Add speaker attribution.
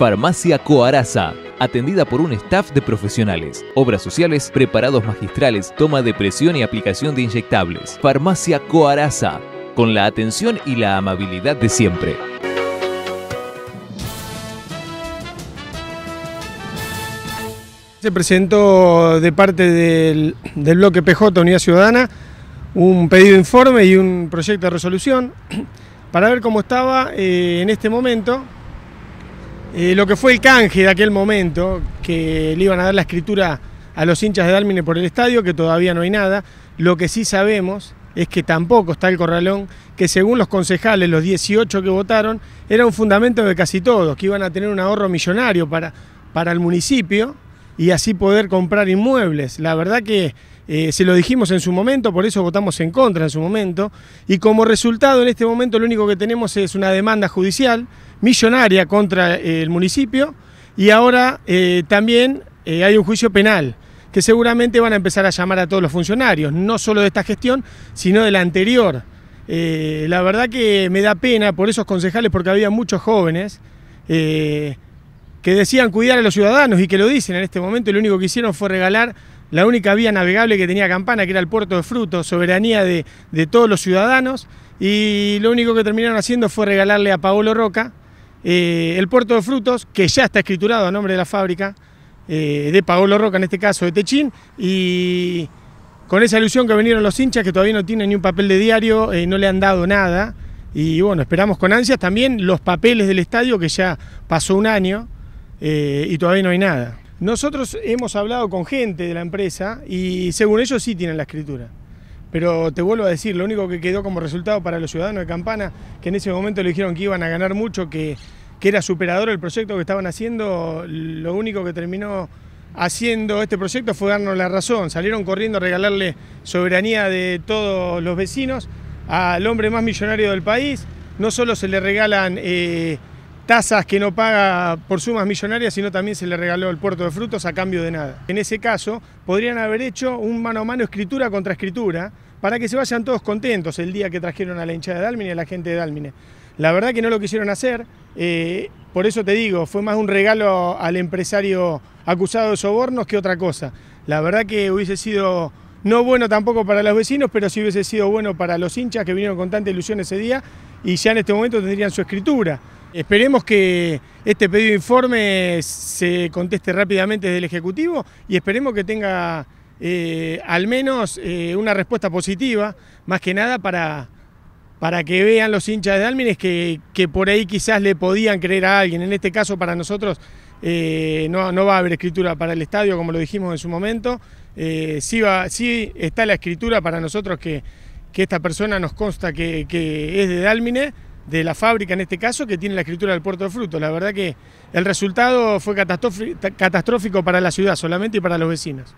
Speaker 1: Farmacia Coaraza. Atendida por un staff de profesionales, obras sociales, preparados magistrales, toma de presión y aplicación de inyectables. Farmacia Coaraza, con la atención y la amabilidad de siempre. Se presentó de parte del, bloque PJ Unidad Ciudadana un pedido de informe y un proyecto de resolución para ver cómo estaba eh, en este momento eh, lo que fue el canje de aquel momento, que le iban a dar la escritura a los hinchas de Dálmine por el estadio, que todavía no hay nada. Lo que sí sabemos es que tampoco está el corralón, que según los concejales, los 18 que votaron, era un fundamento de casi todos, que iban a tener un ahorro millonario para el municipio, y así poder comprar inmuebles. La verdad que eh, se lo dijimos en su momento, por eso votamos en contra en su momento, y como resultado en este momento lo único que tenemos es una demanda judicial millonaria contra eh, el municipio y ahora eh, también hay un juicio penal que seguramente van a empezar a llamar a todos los funcionarios, no solo de esta gestión, sino de la anterior. la verdad que me da pena por esos concejales porque había muchos jóvenes que decían cuidar a los ciudadanos y que lo dicen en este momento, lo único que hicieron fue regalar la única vía navegable que tenía Campana, que era el puerto de Frutos, soberanía de, todos los ciudadanos, y lo único que terminaron haciendo fue regalarle a Paolo Roca eh, el puerto de Frutos, que ya está escriturado a nombre de la fábrica, eh, de Paolo Roca en este caso, de Techín, y con esa ilusión que vinieron los hinchas, que todavía no tienen ni un papel de diario, eh, no le han dado nada, y bueno, esperamos con ansias también los papeles del estadio, que ya pasó un año, eh, y todavía no hay nada. Nosotros hemos hablado con gente de la empresa y según ellos sí tienen la escritura. Pero te vuelvo a decir, lo único que quedó como resultado para los ciudadanos de Campana, que en ese momento le dijeron que iban a ganar mucho, que, que era superador el proyecto que estaban haciendo, lo único que terminó haciendo este proyecto fue darnos la razón. Salieron corriendo a regalarle soberanía de todos los vecinos al hombre más millonario del país. No solo se le regalan eh, tasas que no paga por sumas millonarias, sino también se le regaló el puerto de frutos a cambio de nada. En ese caso, podrían haber hecho un mano a mano escritura contra escritura para que se vayan todos contentos el día que trajeron a la hinchada de Dálmine y a la gente de Dálmine. La verdad que no lo quisieron hacer, eh, por eso te digo, fue más un regalo al empresario acusado de sobornos que otra cosa. La verdad que hubiese sido no bueno tampoco para los vecinos, pero sí hubiese sido bueno para los hinchas que vinieron con tanta ilusión ese día y ya en este momento tendrían su escritura. Esperemos que este pedido de informe se conteste rápidamente desde el Ejecutivo y esperemos que tenga eh, al menos eh, una respuesta positiva, más que nada para, que vean los hinchas de Dalmines que, por ahí quizás le podían creer a alguien. En este caso para nosotros eh, no, va a haber escritura para el estadio, como lo dijimos en su momento. sí, está la escritura para nosotros que, esta persona nos consta que, que es de Dálmine de la fábrica en este caso, que tiene la escritura del puerto de frutos. La verdad que el resultado fue catastrófico para la ciudad solamente y para los vecinos.